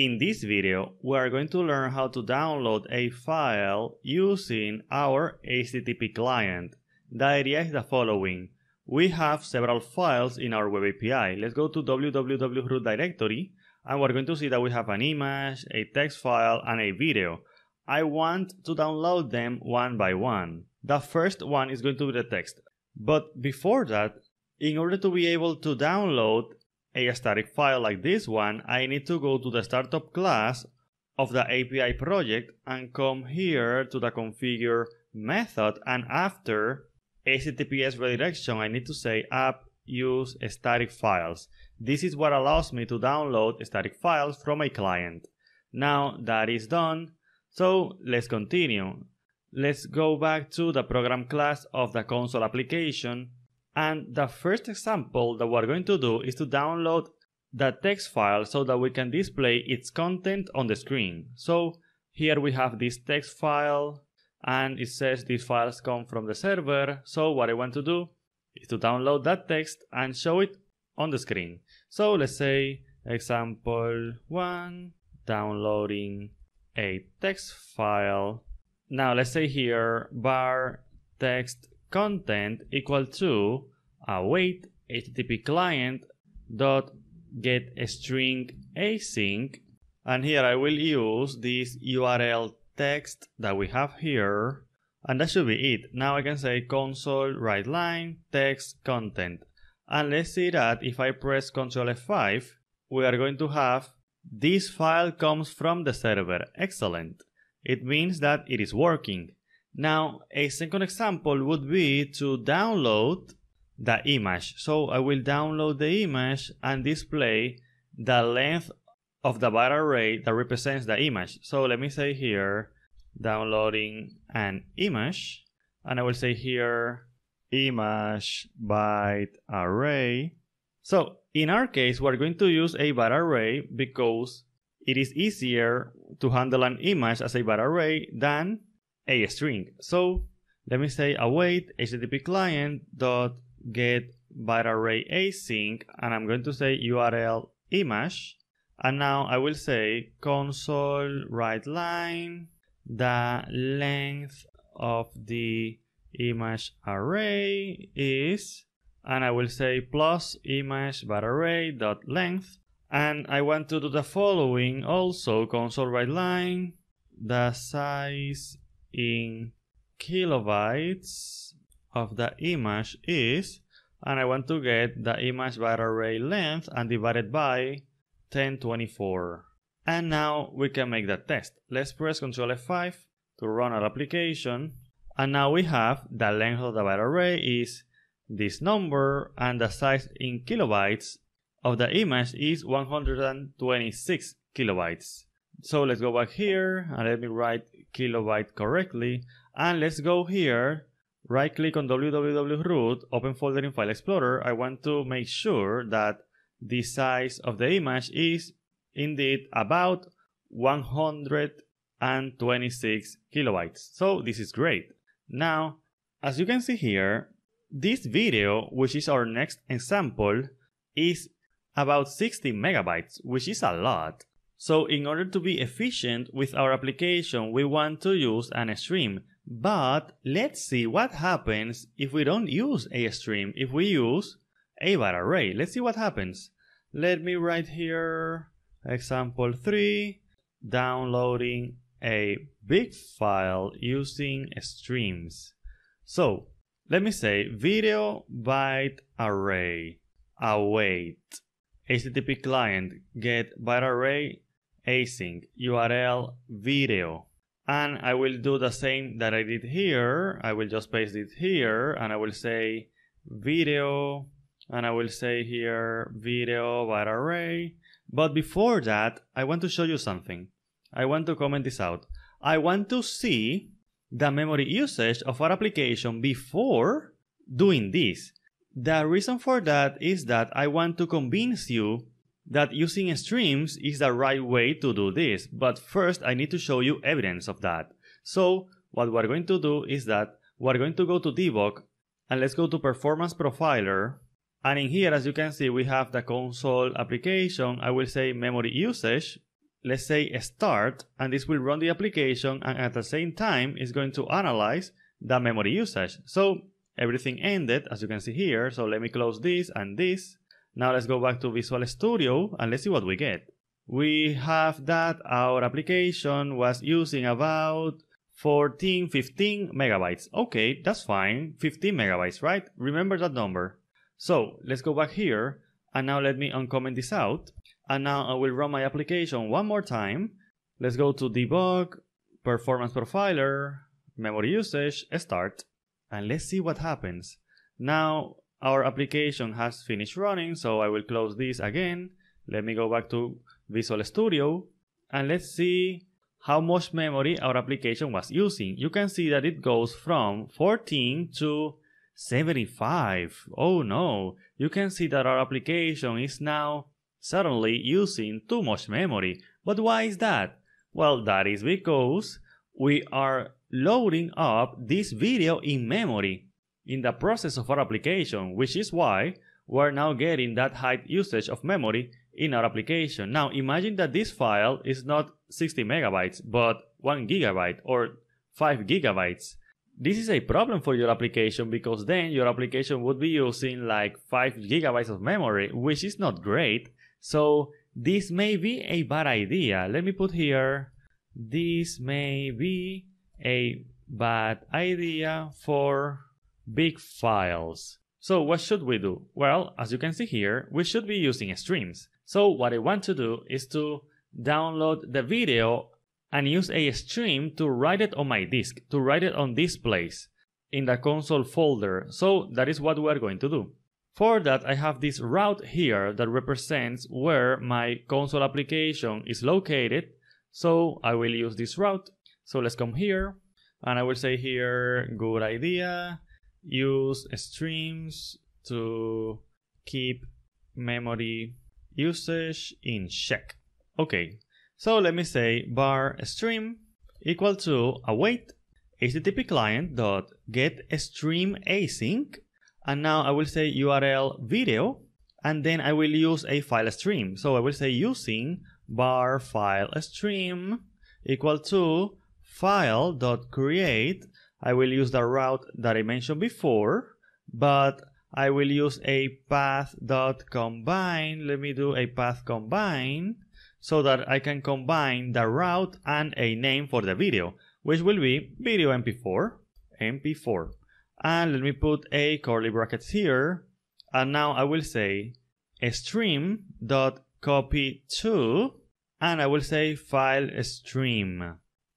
In this video, we are going to learn how to download a file using our HTTP client. The idea is the following. We have several files in our web API. Let's go to www root directory and we're going to see that we have an image, a text file, and a video. I want to download them one by one. The first one is going to be the text. But before that, in order to be able to download a static file like this one, I need to go to the startup class of the API project and come here to the configure method and after HTTPS redirection, I need to say app use static files. This is what allows me to download static files from a client. Now that is done, so let's continue. Let's go back to the program class of the console application and the first example that we're going to do is to download the text file so that we can display its content on the screen. So here we have this text file and it says these files come from the server. So what I want to do is to download that text and show it on the screen. So let's say example one, downloading a text file. Now let's say here bar text content equal to await http client dot get string async and here I will use this URL text that we have here and that should be it. Now I can say console write line text content and let's see that if I press Ctrl F5 we are going to have this file comes from the server. Excellent. It means that it is working. Now, a second example would be to download the image. So I will download the image and display the length of the byte array that represents the image. So let me say here, downloading an image, and I will say here, image byte array. So in our case, we're going to use a byte array because it is easier to handle an image as a byte array than a string. So let me say await http client dot get async and I'm going to say URL image and now I will say console write line the length of the image array is and I will say plus image bar array dot length and I want to do the following also console write line the size in kilobytes of the image is and I want to get the image by array length and divide it by 1024. And now we can make that test. Let's press Ctrl F5 to run our application. And now we have the length of the byte array is this number and the size in kilobytes of the image is 126 kilobytes. So let's go back here and let me write kilobyte correctly. And let's go here, right click on www root, open folder in File Explorer. I want to make sure that the size of the image is indeed about 126 kilobytes. So this is great. Now, as you can see here, this video, which is our next example, is about 60 megabytes, which is a lot. So in order to be efficient with our application, we want to use an stream. But let's see what happens if we don't use a stream, if we use a var array. Let's see what happens. Let me write here example 3, downloading a big file using streams. So let me say video byte array await http client get byte array async URL video. And I will do the same that I did here. I will just paste it here and I will say video and I will say here video array. But before that, I want to show you something. I want to comment this out. I want to see the memory usage of our application before doing this. The reason for that is that I want to convince you that using streams is the right way to do this, but first I need to show you evidence of that. So what we're going to do is that we're going to go to debug and let's go to performance profiler and in here as you can see we have the console application. I will say memory usage, let's say start and this will run the application and at the same time it's going to analyze the memory usage. So everything ended as you can see here. So let me close this and this now let's go back to Visual Studio and let's see what we get. We have that our application was using about 14, 15 megabytes. Okay, that's fine. 15 megabytes, right? Remember that number. So let's go back here and now let me uncomment this out. And now I will run my application one more time. Let's go to debug, performance profiler, memory usage, start, and let's see what happens. Now our application has finished running, so I will close this again. Let me go back to Visual Studio and let's see how much memory our application was using. You can see that it goes from 14 to 75. Oh no, you can see that our application is now suddenly using too much memory. But why is that? Well, that is because we are loading up this video in memory in the process of our application, which is why we're now getting that high usage of memory in our application. Now imagine that this file is not 60 megabytes, but 1 gigabyte or 5 gigabytes. This is a problem for your application because then your application would be using like 5 gigabytes of memory, which is not great. So this may be a bad idea. Let me put here, this may be a bad idea for big files. So what should we do? Well, as you can see here, we should be using streams. So what I want to do is to download the video and use a stream to write it on my disk, to write it on this place in the console folder. So that is what we're going to do. For that, I have this route here that represents where my console application is located. So I will use this route. So let's come here and I will say here, good idea use streams to keep memory usage in check. Okay, so let me say bar stream equal to await http client dot get stream async and now I will say url video and then I will use a file stream. So I will say using bar file stream equal to file dot create I will use the route that I mentioned before, but I will use a path dot combine. Let me do a path combine so that I can combine the route and a name for the video, which will be video mp4, mp4. And let me put a curly bracket here. And now I will say stream dot copy to, and I will say file stream.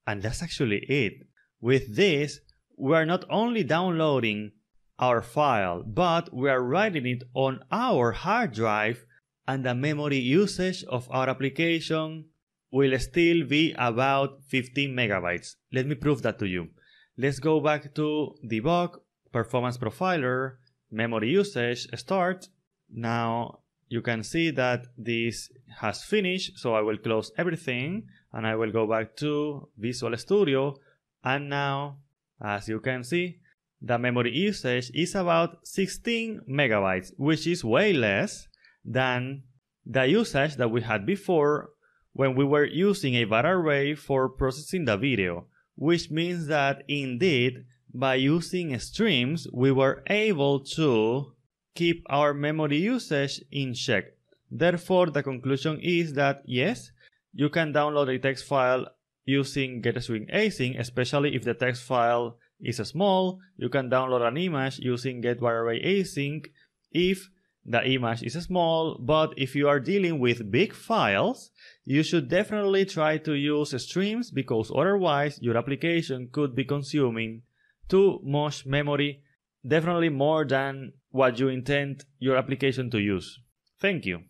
And that's actually it. With this, we are not only downloading our file, but we are writing it on our hard drive and the memory usage of our application will still be about 15 megabytes. Let me prove that to you. Let's go back to debug, performance profiler, memory usage, start. Now you can see that this has finished, so I will close everything and I will go back to Visual Studio and now as you can see, the memory usage is about 16 megabytes, which is way less than the usage that we had before when we were using a VAR array for processing the video, which means that indeed, by using streams, we were able to keep our memory usage in check. Therefore, the conclusion is that yes, you can download a text file using GetSwing async, especially if the text file is small, you can download an image using getWireArray async if the image is small, but if you are dealing with big files, you should definitely try to use streams because otherwise your application could be consuming too much memory, definitely more than what you intend your application to use. Thank you.